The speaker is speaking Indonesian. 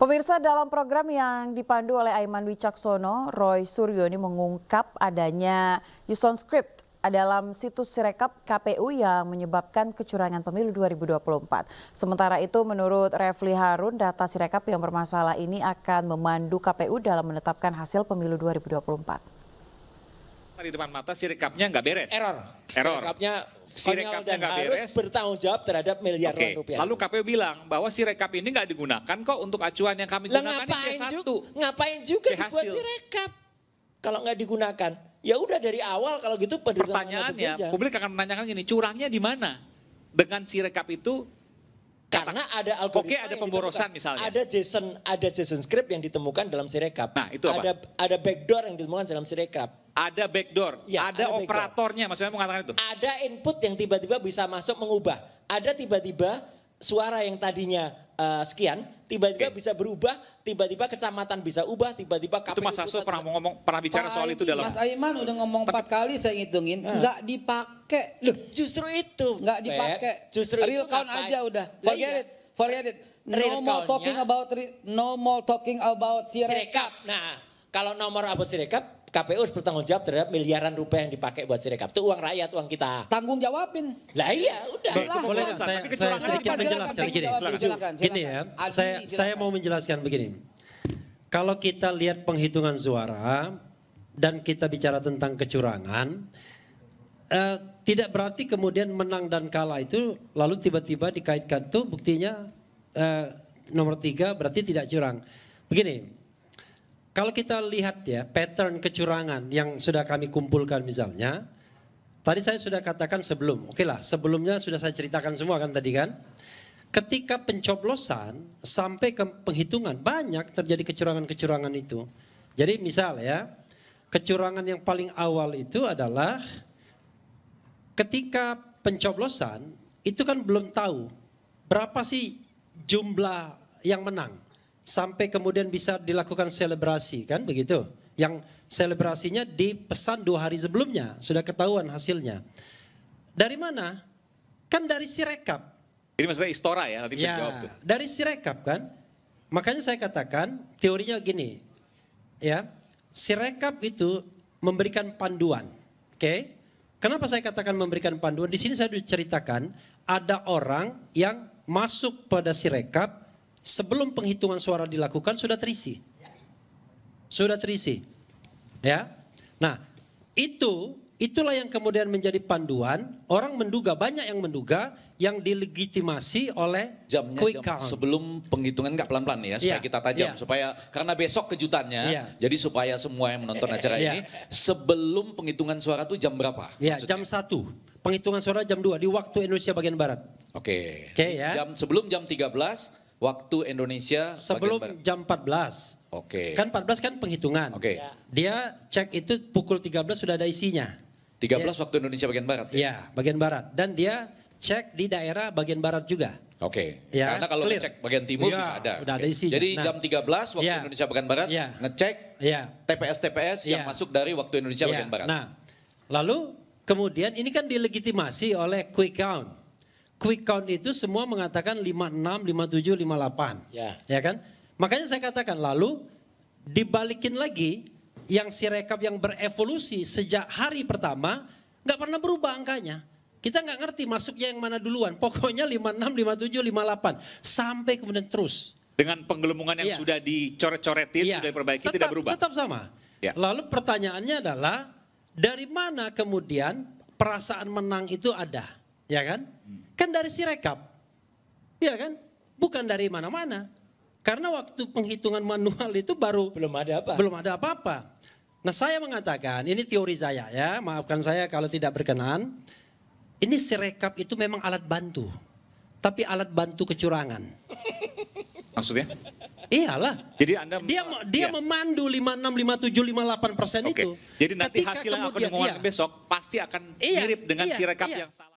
Pemirsa dalam program yang dipandu oleh Aiman Wicaksono, Roy Suryo ini mengungkap adanya Yuson Script dalam situs Sirekap KPU yang menyebabkan kecurangan pemilu 2024. Sementara itu menurut Refli Harun, data Sirekap yang bermasalah ini akan memandu KPU dalam menetapkan hasil pemilu 2024 fakta di depan mata sirekapnya nggak beres. Error. Error. Sirikapnya sirekapnya dan nggak harus beres. bertanggung jawab terhadap miliaran okay. rupiah. Lalu KPU bilang bahwa sirekap ini nggak digunakan kok untuk acuan yang kami Lalu gunakan ngapain C1. Juga, ngapain juga C dibuat sirekap kalau nggak digunakan? Ya udah dari awal kalau gitu pertanyaannya publik akan menanyakan gini, curangnya di mana? Dengan sirekap itu karena ada algoritma Oke, ada pemborosan misalnya. Ada JSON ada JSON script yang ditemukan dalam Sirekap. Nah, itu apa? Ada ada backdoor yang ditemukan dalam Sirekap. Ada backdoor. Ya, ada, ada operatornya backdoor. maksudnya mengatakan itu. Ada input yang tiba-tiba bisa masuk mengubah. Ada tiba-tiba suara yang tadinya uh, sekian, tiba-tiba okay. bisa berubah, tiba-tiba kecamatan bisa ubah, tiba-tiba KPU Itu Mas Hasto pernah ngomong pernah bicara Pak soal itu dalam Mas Aiman udah ngomong empat kali saya ngitungin, eh. nggak dipakai. Loh, justru itu. nggak dipakai. Justru real count aja udah. Forget iya. it. Forget it. No more talking about no more talking about Sirekap. Nah, kalau nomor abot Sirekap KPU harus bertanggung jawab terhadap miliaran rupiah yang dipakai buat Sirekap. Itu uang rakyat, uang kita. Tanggung jawabin. Lah iya, udah. Kalau lah, boleh saya, tapi saya sedikit menjelaskan begini Gini ya, Adini, saya saya mau menjelaskan begini. Kalau kita lihat penghitungan suara dan kita bicara tentang kecurangan, eh, tidak berarti kemudian menang dan kalah itu lalu tiba-tiba dikaitkan tuh buktinya eh, nomor tiga berarti tidak curang. Begini, kalau kita lihat ya pattern kecurangan yang sudah kami kumpulkan misalnya, tadi saya sudah katakan sebelum, oke lah sebelumnya sudah saya ceritakan semua kan tadi kan. Ketika pencoblosan sampai ke penghitungan banyak terjadi kecurangan-kecurangan itu. Jadi misal ya, kecurangan yang paling awal itu adalah ketika pencoblosan itu kan belum tahu berapa sih jumlah yang menang sampai kemudian bisa dilakukan selebrasi kan begitu. Yang selebrasinya dipesan dua hari sebelumnya sudah ketahuan hasilnya. Dari mana? Kan dari Sirekap. Ini maksudnya Istora ya nanti ya, jawab tuh. Dari Sirekap kan. Makanya saya katakan teorinya gini. Ya, Sirekap itu memberikan panduan. Oke. Okay? Kenapa saya katakan memberikan panduan? Di sini saya diceritakan ada orang yang masuk pada Sirekap sebelum penghitungan suara dilakukan sudah terisi. Sudah terisi. Ya. Nah, itu itulah yang kemudian menjadi panduan orang menduga banyak yang menduga yang dilegitimasi oleh jamnya quick jam, count. sebelum penghitungan nggak pelan-pelan ya supaya yeah, kita tajam yeah. supaya karena besok kejutannya yeah. jadi supaya semua yang menonton eh, acara yeah. ini sebelum penghitungan suara tuh jam berapa? Ya yeah, jam satu penghitungan suara jam 2 di waktu Indonesia bagian barat. Oke. Okay. Oke okay, ya. Jam sebelum jam 13 waktu Indonesia sebelum bagian... jam 14. Oke. Okay. Kan 14 kan penghitungan. Oke. Okay. Ya. Dia cek itu pukul 13 sudah ada isinya. 13 dia, waktu Indonesia bagian barat ya. Iya, bagian barat dan dia cek di daerah bagian barat juga. Oke. Okay. Ya, Karena kalau clear. ngecek bagian timur ya, bisa ada. Udah ada isinya. Jadi nah, jam 13 waktu ya, Indonesia bagian barat ya, ngecek ya, TPS-TPS ya, yang iya. masuk dari waktu Indonesia ya, bagian barat. Nah, lalu kemudian ini kan dilegitimasi oleh quick count quick count itu semua mengatakan 56, 57, 58. Ya. ya kan? Makanya saya katakan lalu dibalikin lagi yang si rekap yang berevolusi sejak hari pertama nggak pernah berubah angkanya. Kita nggak ngerti masuknya yang mana duluan. Pokoknya 56, 57, 58 sampai kemudian terus. Dengan penggelembungan yang ya. sudah dicoret-coretin, ya. sudah diperbaiki tetap, tidak berubah. Tetap sama. Ya. Lalu pertanyaannya adalah dari mana kemudian perasaan menang itu ada, ya kan? Hmm. Kan dari Sirekap. Iya kan? Bukan dari mana-mana. Karena waktu penghitungan manual itu baru belum ada apa. Belum ada apa-apa. Nah, saya mengatakan, ini teori saya ya, maafkan saya kalau tidak berkenan. Ini Sirekap itu memang alat bantu. Tapi alat bantu kecurangan. Maksudnya? Iyalah. Jadi Anda dia dia ya. memandu 56 57 58 persen okay. itu. Jadi nanti Ketika hasil yang akan iya. besok pasti akan iya, mirip dengan iya, sirekap iya. yang salah.